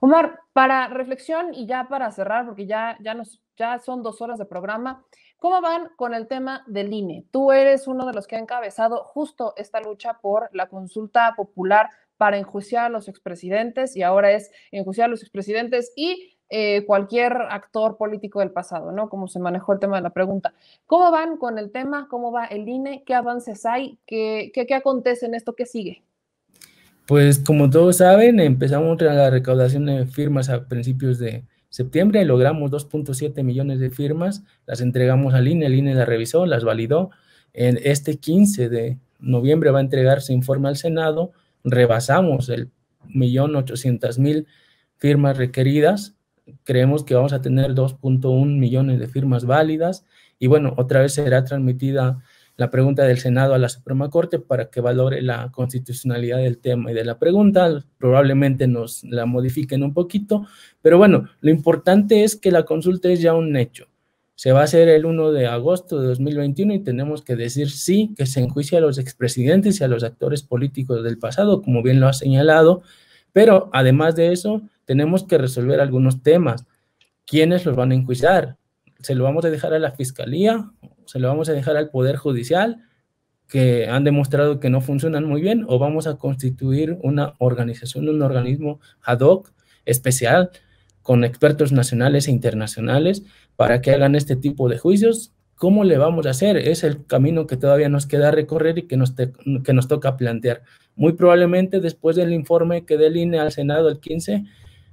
Omar, para reflexión y ya para cerrar, porque ya, ya, nos, ya son dos horas de programa, ¿cómo van con el tema del INE? Tú eres uno de los que ha encabezado justo esta lucha por la consulta popular para enjuiciar a los expresidentes y ahora es enjuiciar a los expresidentes y eh, cualquier actor político del pasado, ¿no? Como se manejó el tema de la pregunta. ¿Cómo van con el tema? ¿Cómo va el INE? ¿Qué avances hay? ¿Qué, acontece en esto? ¿Qué sigue? Pues como todos saben, empezamos la recaudación de firmas a principios de septiembre, y logramos 2.7 millones de firmas, las entregamos al INE, el INE las revisó, las validó. En este 15 de noviembre va a entregarse informe al Senado, rebasamos el millón mil firmas requeridas creemos que vamos a tener 2.1 millones de firmas válidas y bueno, otra vez será transmitida la pregunta del Senado a la Suprema Corte para que valore la constitucionalidad del tema y de la pregunta. Probablemente nos la modifiquen un poquito, pero bueno, lo importante es que la consulta es ya un hecho. Se va a hacer el 1 de agosto de 2021 y tenemos que decir sí, que se enjuicia a los expresidentes y a los actores políticos del pasado, como bien lo ha señalado, pero además de eso, tenemos que resolver algunos temas. ¿Quiénes los van a enjuiciar? ¿Se lo vamos a dejar a la fiscalía? ¿Se lo vamos a dejar al Poder Judicial? que han demostrado que no funcionan muy bien o vamos a constituir una organización, un organismo ad hoc especial con expertos nacionales e internacionales para que hagan este tipo de juicios. ¿Cómo le vamos a hacer? Es el camino que todavía nos queda recorrer y que nos, que nos toca plantear. Muy probablemente después del informe que dé el INE al Senado el 15,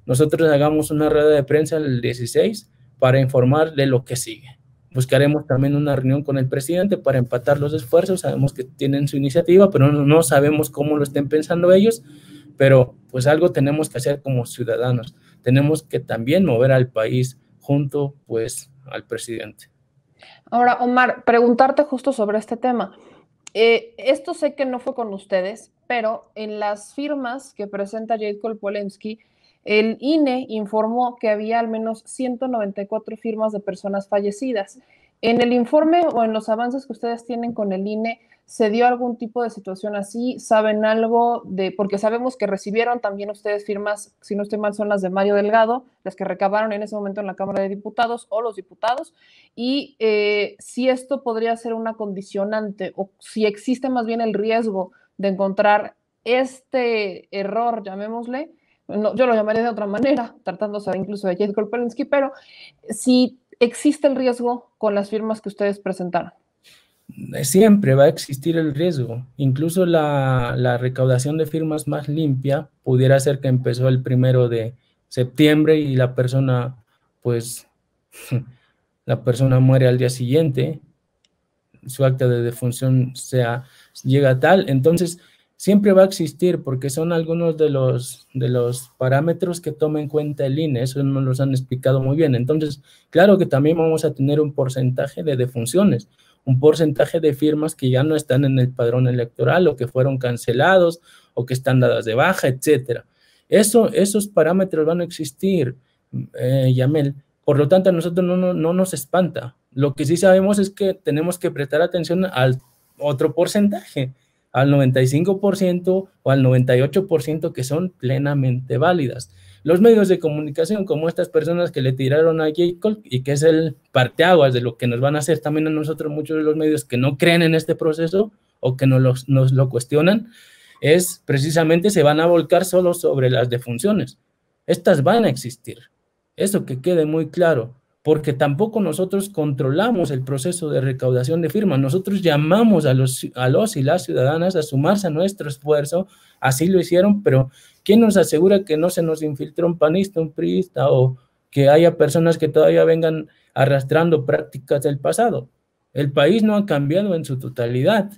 nosotros hagamos una rueda de prensa el 16 para informar de lo que sigue. Buscaremos también una reunión con el presidente para empatar los esfuerzos. Sabemos que tienen su iniciativa, pero no sabemos cómo lo estén pensando ellos. Pero pues algo tenemos que hacer como ciudadanos. Tenemos que también mover al país junto pues al presidente. Ahora, Omar, preguntarte justo sobre este tema. Eh, esto sé que no fue con ustedes, pero en las firmas que presenta Jade Polensky el INE informó que había al menos 194 firmas de personas fallecidas. En el informe o en los avances que ustedes tienen con el INE, ¿se dio algún tipo de situación así? ¿Saben algo de, porque sabemos que recibieron también ustedes firmas, si no estoy mal, son las de Mario Delgado, las que recabaron en ese momento en la Cámara de Diputados o los diputados, y eh, si esto podría ser una condicionante o si existe más bien el riesgo de encontrar este error, llamémosle, yo lo llamaré de otra manera, tratándose incluso de Jade Golperinsky, pero si existe el riesgo con las firmas que ustedes presentaron. Siempre va a existir el riesgo. Incluso la, recaudación de firmas más limpia pudiera ser que empezó el primero de septiembre y la persona, pues, la persona muere al día siguiente, su acta de defunción sea, llega tal. Entonces, siempre va a existir porque son algunos de los, de los parámetros que toma en cuenta el INE, eso nos los han explicado muy bien. Entonces, claro que también vamos a tener un porcentaje de defunciones, un porcentaje de firmas que ya no están en el padrón electoral o que fueron cancelados o que están dadas de baja, etcétera. Eso, esos parámetros van a existir, eh, Yamel. Por lo tanto, a nosotros no, no, no nos espanta. Lo que sí sabemos es que tenemos que prestar atención al otro porcentaje, al 95% o al 98% que son plenamente válidas. Los medios de comunicación, como estas personas que le tiraron a Jacob y que es el parteaguas de lo que nos van a hacer también a nosotros muchos de los medios que no creen en este proceso o que nos nos lo cuestionan, es precisamente se van a volcar solo sobre las defunciones. Estas van a existir. Eso que quede muy claro porque tampoco nosotros controlamos el proceso de recaudación de firmas. Nosotros llamamos a los, a los y las ciudadanas a sumarse a nuestro esfuerzo, así lo hicieron, pero ¿quién nos asegura que no se nos infiltró un panista, un priista o que haya personas que todavía vengan arrastrando prácticas del pasado? El país no ha cambiado en su totalidad.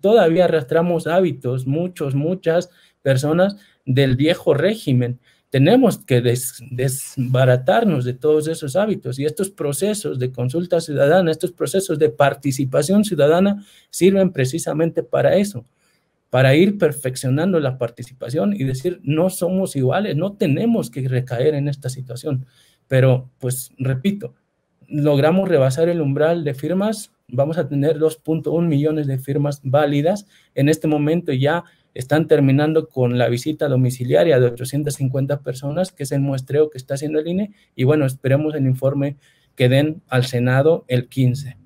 todavía arrastramos hábitos, muchos, muchas personas del viejo régimen tenemos que desbaratarnos de todos esos hábitos y estos procesos de consulta ciudadana, estos procesos de participación ciudadana sirven precisamente para eso, para ir perfeccionando la participación y decir, no somos iguales, no tenemos que recaer en esta situación. Pero, pues, repito, logramos rebasar el umbral de firmas, vamos a tener 2.1 millones de firmas válidas. En este momento ya están terminando con la visita domiciliaria de 850 personas, que es el muestreo que está haciendo el INE, y bueno, esperemos el informe que den al Senado el 15.